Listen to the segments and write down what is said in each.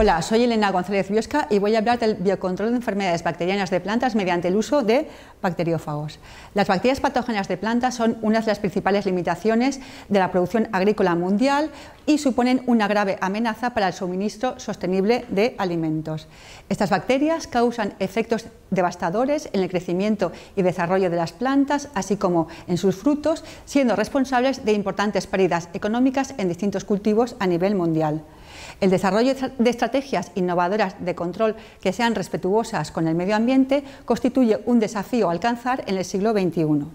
Hola, soy Elena González Biosca y voy a hablar del biocontrol de enfermedades bacterianas de plantas mediante el uso de bacteriófagos. Las bacterias patógenas de plantas son una de las principales limitaciones de la producción agrícola mundial y suponen una grave amenaza para el suministro sostenible de alimentos. Estas bacterias causan efectos devastadores en el crecimiento y desarrollo de las plantas, así como en sus frutos, siendo responsables de importantes pérdidas económicas en distintos cultivos a nivel mundial el desarrollo de estrategias innovadoras de control que sean respetuosas con el medio ambiente constituye un desafío a alcanzar en el siglo XXI.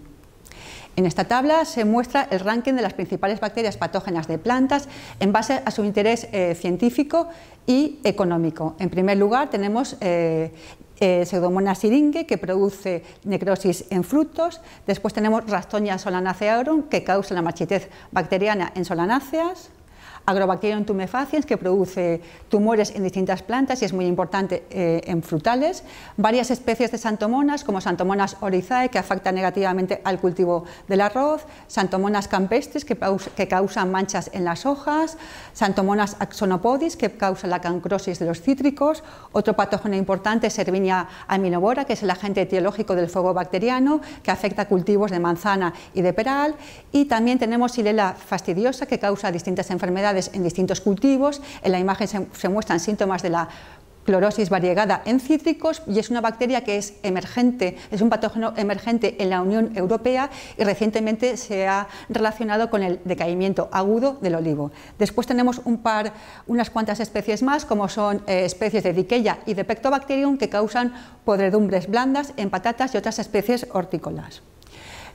En esta tabla se muestra el ranking de las principales bacterias patógenas de plantas en base a su interés eh, científico y económico. En primer lugar tenemos eh, eh, pseudomonas siringue que produce necrosis en frutos, después tenemos rastonia solanacearum que causa la marchitez bacteriana en solanáceas, Agrobacterium tumefaciens, que produce tumores en distintas plantas y es muy importante eh, en frutales. Varias especies de santomonas, como Santomonas orizae, que afecta negativamente al cultivo del arroz, Santomonas campestris, que, causan manchas en las hojas, Santomonas axonopodis, que causa la cancrosis de los cítricos. Otro patógeno importante es Servinia aminobora, que es el agente etiológico del fuego bacteriano, que afecta cultivos de manzana y de peral. Y también tenemos Silela fastidiosa, que causa distintas enfermedades en distintos cultivos. En la imagen se, muestran síntomas de la clorosis variegada en cítricos y es una bacteria que es emergente, es un patógeno emergente en la Unión Europea y recientemente se ha relacionado con el decaimiento agudo del olivo. Después tenemos un par, unas cuantas especies más, como son eh, especies de diqueya y de pectobacterium que causan podredumbres blandas en patatas y otras especies hortícolas.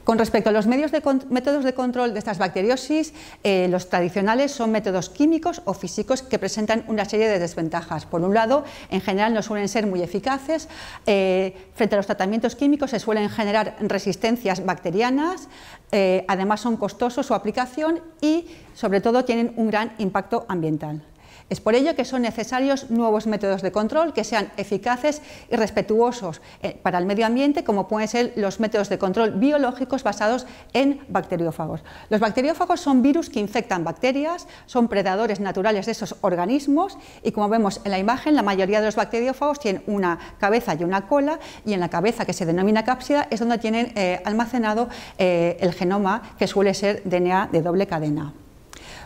Con respecto a los métodos de control de estas bacteriosis, eh, los tradicionales son métodos químicos o físicos que presentan una serie de desventajas. Por un lado, en general no suelen ser muy eficaces. Eh, frente a los tratamientos químicos se suelen generar resistencias bacterianas, eh, además son costosos su aplicación y sobre todo tienen un gran impacto ambiental. Es por ello que son necesarios nuevos métodos de control que sean eficaces y respetuosos eh, para el medio ambiente, como pueden ser los métodos de control biológicos basados en bacteriófagos. Los bacteriófagos son virus que infectan bacterias, son predadores naturales de esos organismos y como vemos en la imagen, la mayoría de los bacteriófagos tienen una cabeza y una cola y en la cabeza que se denomina cápsida es donde tienen eh, almacenado eh, el genoma que suele ser DNA de doble cadena.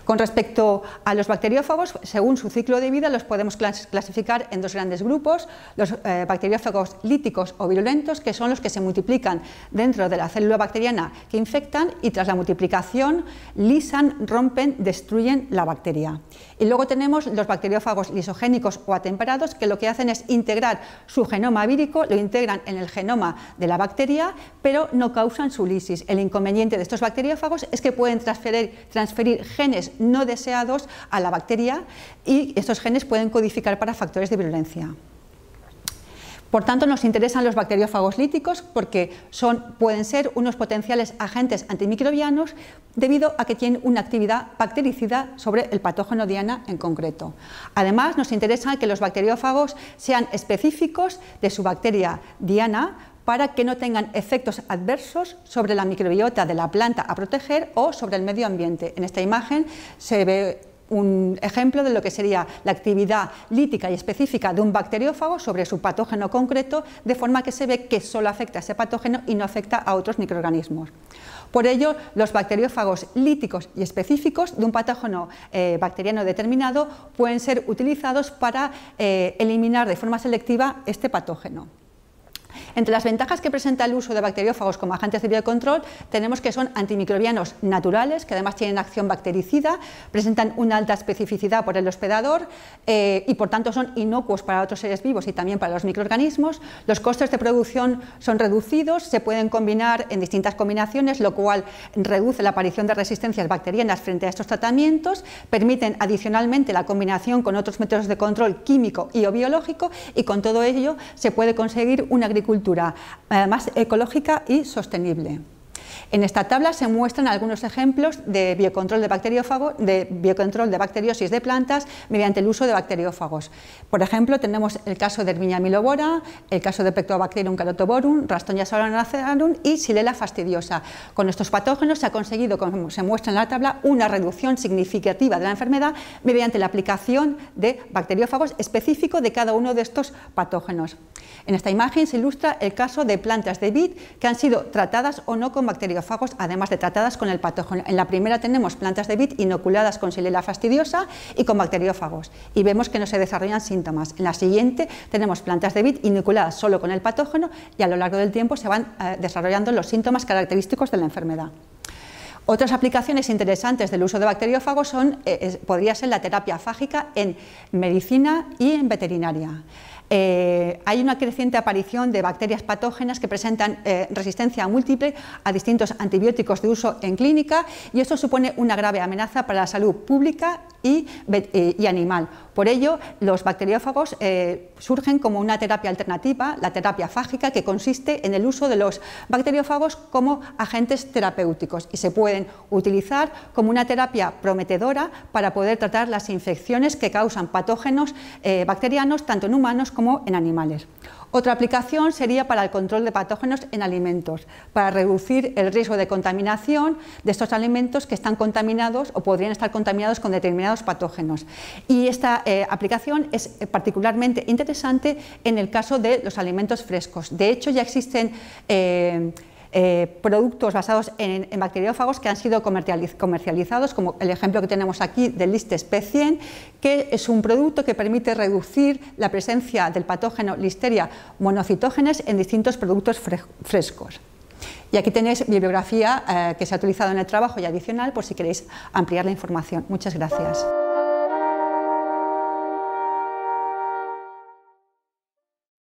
Con respecto a los bacteriófagos, según su ciclo de vida, los podemos clasificar en dos grandes grupos, los eh, bacteriófagos líticos o virulentos, que son los que se multiplican dentro de la célula bacteriana que infectan y tras la multiplicación lisan, rompen, destruyen la bacteria. Y luego tenemos los bacteriófagos lisogénicos o atemperados, que lo que hacen es integrar su genoma vírico, lo integran en el genoma de la bacteria, pero no causan su lisis. El inconveniente de estos bacteriófagos es que pueden transferir genes no deseados a la bacteria y estos genes pueden codificar para factores de virulencia. Por tanto, nos interesan los bacteriófagos líticos porque pueden ser unos potenciales agentes antimicrobianos debido a que tienen una actividad bactericida sobre el patógeno diana en concreto. Además, nos interesa que los bacteriófagos sean específicos de su bacteria diana para que no tengan efectos adversos sobre la microbiota de la planta a proteger o sobre el medio ambiente. En esta imagen se ve un ejemplo de lo que sería la actividad lítica y específica de un bacteriófago sobre su patógeno concreto, de forma que se ve que solo afecta a ese patógeno y no afecta a otros microorganismos. Por ello, los bacteriófagos líticos y específicos de un patógeno eh, bacteriano determinado pueden ser utilizados para eh, eliminar de forma selectiva este patógeno. Entre las ventajas que presenta el uso de bacteriófagos como agentes de biocontrol tenemos que son antimicrobianos naturales, que además tienen acción bactericida, presentan una alta especificidad por el hospedador eh, y por tanto son inocuos para otros seres vivos y también para los microorganismos. Los costes de producción son reducidos, se pueden combinar en distintas combinaciones, lo cual reduce la aparición de resistencias bacterianas frente a estos tratamientos, permiten adicionalmente la combinación con otros métodos de control químico y o biológico y con todo ello se puede conseguir una agricultura además ecológica y sostenible. En esta tabla se muestran algunos ejemplos de biocontrol de, bacteriófago, de biocontrol de bacteriosis de plantas mediante el uso de bacteriófagos. Por ejemplo, tenemos el caso de Herminia milobora, el caso de Pectobacterium carotoborum, Rastonia solanacearum y Xylella fastidiosa. Con estos patógenos se ha conseguido, como se muestra en la tabla, una reducción significativa de la enfermedad mediante la aplicación de bacteriófagos específicos de cada uno de estos patógenos. En esta imagen se ilustra el caso de plantas de vid que han sido tratadas o no con bacteriófagos, además de tratadas con el patógeno. En la primera tenemos plantas de vid inoculadas con silela fastidiosa y con bacteriófagos y vemos que no se desarrollan síntomas. En la siguiente tenemos plantas de vid inoculadas solo con el patógeno y a lo largo del tiempo se van eh, desarrollando los síntomas característicos de la enfermedad. Otras aplicaciones interesantes del uso de bacteriófagos son, eh, podría ser la terapia fágica en medicina y en veterinaria. Eh, hay una creciente aparición de bacterias patógenas que presentan eh, resistencia múltiple a distintos antibióticos de uso en clínica y esto supone una grave amenaza para la salud pública eh, y, animal. Por ello, los bacteriófagos eh, surgen como una terapia alternativa, la terapia fágica, que consiste en el uso de los bacteriófagos como agentes terapéuticos y se pueden utilizar como una terapia prometedora para poder tratar las infecciones que causan patógenos eh, bacterianos tanto en humanos como en animales. Otra aplicación sería para el control de patógenos en alimentos, para reducir el riesgo de contaminación de estos alimentos que están contaminados o podrían estar contaminados con determinados patógenos. Y esta eh, aplicación es eh, particularmente interesante en el caso de los alimentos frescos. De hecho, ya existen eh, eh, productos basados en, bacteriófagos que han sido comercializados, como el ejemplo que tenemos aquí del Listes p que es un producto que permite reducir la presencia del patógeno Listeria monocitógenes en distintos productos frescos. Y aquí tenéis bibliografía eh, que se ha utilizado en el trabajo y adicional por si queréis ampliar la información. Muchas gracias.